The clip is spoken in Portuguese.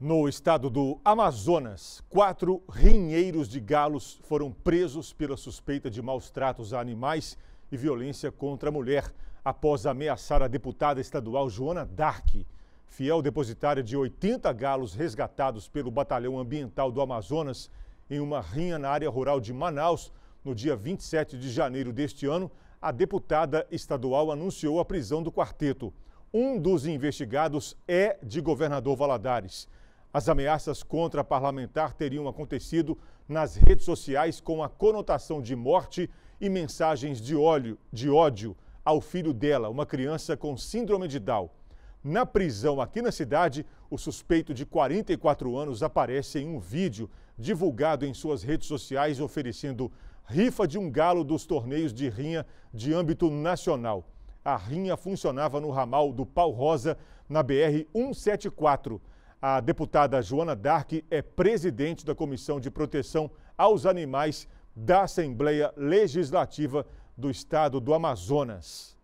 No estado do Amazonas, quatro rinheiros de galos foram presos pela suspeita de maus tratos a animais e violência contra a mulher, após ameaçar a deputada estadual Joana Dark. Fiel depositária de 80 galos resgatados pelo Batalhão Ambiental do Amazonas em uma rinha na área rural de Manaus, no dia 27 de janeiro deste ano, a deputada estadual anunciou a prisão do quarteto. Um dos investigados é de governador Valadares. As ameaças contra a parlamentar teriam acontecido nas redes sociais com a conotação de morte e mensagens de, de ódio ao filho dela, uma criança com síndrome de Down. Na prisão aqui na cidade, o suspeito de 44 anos aparece em um vídeo divulgado em suas redes sociais oferecendo rifa de um galo dos torneios de rinha de âmbito nacional. A rinha funcionava no ramal do Pau Rosa, na BR 174. A deputada Joana Dark é presidente da Comissão de Proteção aos Animais da Assembleia Legislativa do Estado do Amazonas.